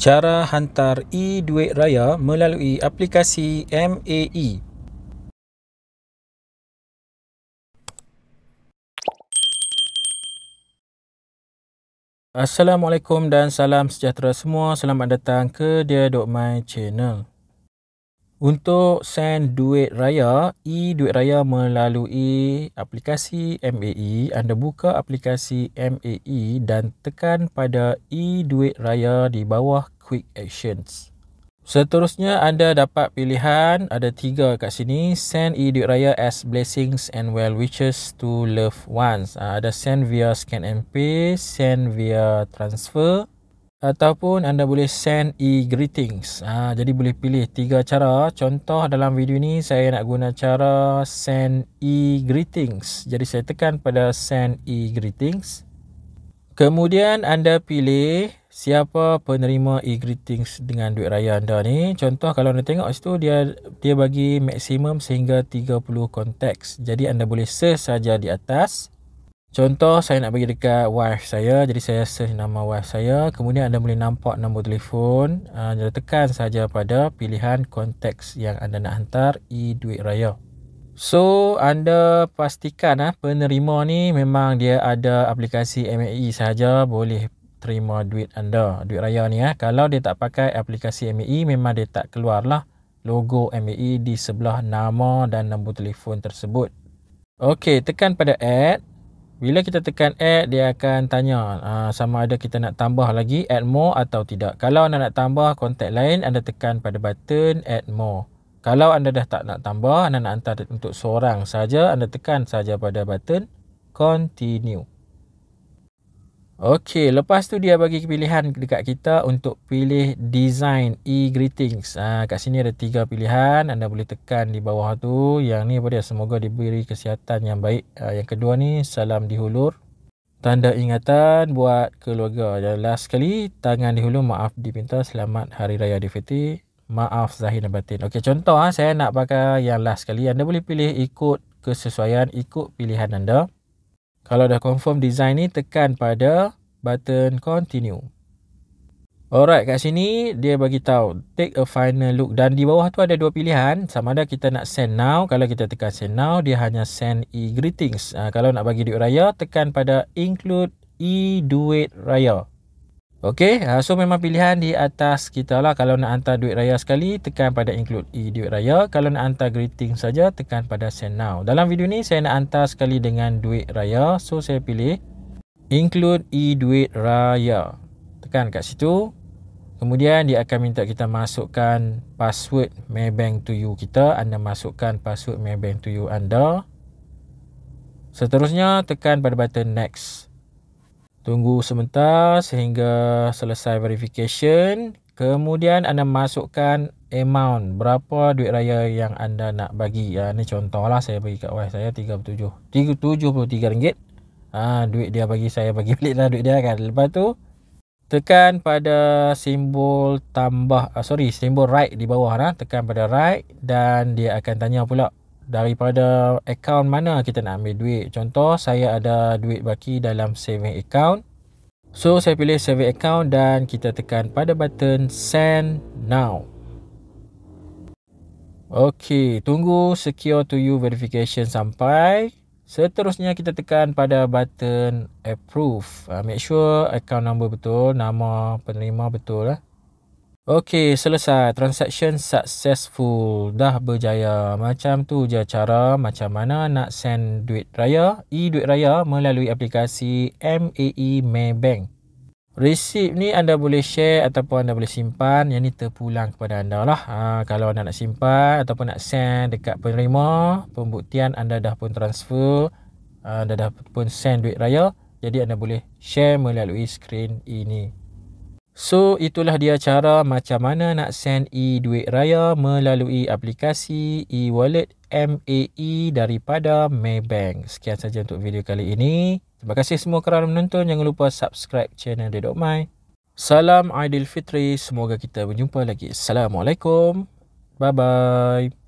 cara hantar e-duit raya melalui aplikasi MAE. Assalamualaikum dan salam sejahtera semua. Selamat datang ke Dia Dok My Channel. Untuk send duit raya, e-duit raya melalui aplikasi MAE, anda buka aplikasi MAE dan tekan pada e-duit raya di bawah Quick Actions. Seterusnya, anda dapat pilihan, ada tiga kat sini, send e-duit raya as blessings and well wishes to loved ones. Ah, ada send via scan and pay, send via transfer ataupun anda boleh send e-greetings. Ha, jadi boleh pilih tiga cara. Contoh dalam video ni saya nak guna cara send e-greetings. Jadi saya tekan pada send e-greetings. Kemudian anda pilih siapa penerima e-greetings dengan duit raya anda ni. Contoh kalau anda tengok situ dia dia bagi maksimum sehingga 30 konteks. Jadi anda boleh search saja di atas. Contoh saya nak bagi dekat wife saya jadi saya search nama wife saya kemudian anda boleh nampak nombor telefon ah, anda tekan saja pada pilihan konteks yang anda nak hantar e duit raya. So anda pastikan ah penerima ni memang dia ada aplikasi MAE saja boleh terima duit anda duit raya ni eh. Kalau dia tak pakai aplikasi MAE memang dia tak keluarlah logo MAE di sebelah nama dan nombor telefon tersebut. Okey, tekan pada add bila kita tekan add, dia akan tanya aa, ah, sama ada kita nak tambah lagi add more atau tidak. Kalau anda nak tambah kontak lain, anda tekan pada button add more. Kalau anda dah tak nak tambah, anda nak hantar untuk seorang saja, anda tekan saja pada button continue. Okey, lepas tu dia bagi pilihan dekat kita untuk pilih design e-greetings. Ha, kat sini ada tiga pilihan. Anda boleh tekan di bawah tu. Yang ni apa dia? Semoga diberi kesihatan yang baik. Ha, yang kedua ni, salam dihulur. Tanda ingatan buat keluarga. Dan last sekali, tangan dihulur. Maaf dipinta Selamat Hari Raya Difiti. Maaf Zahir dan batin. Okey, contoh ha, saya nak pakai yang last sekali. Anda boleh pilih ikut kesesuaian, ikut pilihan anda. Kalau dah confirm design ni, tekan pada button continue. Alright, kat sini dia bagi tahu take a final look dan di bawah tu ada dua pilihan, sama ada kita nak send now, kalau kita tekan send now dia hanya send e-greetings. Uh, kalau nak bagi duit raya, tekan pada include e-duit raya. Okay, ah, so memang pilihan di atas kita lah. Kalau nak hantar duit raya sekali, tekan pada include e duit raya. Kalau nak hantar greeting saja, tekan pada send now. Dalam video ni, saya nak hantar sekali dengan duit raya. So, saya pilih include e duit raya. Tekan kat situ. Kemudian, dia akan minta kita masukkan password Maybank to you kita. Anda masukkan password Maybank to you anda. Seterusnya, tekan pada button next. Tunggu sebentar sehingga selesai verification. Kemudian anda masukkan amount. Berapa duit raya yang anda nak bagi. Ya, ini contohlah saya bagi kat wife saya RM37. RM73. Ha, duit dia bagi saya bagi balik lah duit dia kan. Lepas tu tekan pada simbol tambah. Ah, sorry simbol right di bawah. Ha, tekan pada right dan dia akan tanya pula daripada akaun mana kita nak ambil duit. Contoh saya ada duit baki dalam saving account. So saya pilih saving account dan kita tekan pada button send now. Okey, tunggu secure to you verification sampai. Seterusnya kita tekan pada button approve. Ah, make sure account number betul, nama penerima betul lah. Okey, selesai. Transaction successful. Dah berjaya. Macam tu je cara macam mana nak send duit raya, e-duit raya melalui aplikasi MAE Maybank. Resip ni anda boleh share ataupun anda boleh simpan. Yang ni terpulang kepada anda lah. Ha, kalau anda nak simpan ataupun nak send dekat penerima, pembuktian anda dah pun transfer, anda dah pun send duit raya. Jadi anda boleh share melalui skrin ini. So itulah dia cara macam mana nak send e-duit raya melalui aplikasi e-wallet MAE daripada Maybank. Sekian saja untuk video kali ini. Terima kasih semua kerana menonton. Jangan lupa subscribe channel Dedokmai. Salam Aidilfitri. Semoga kita berjumpa lagi. Assalamualaikum. Bye-bye.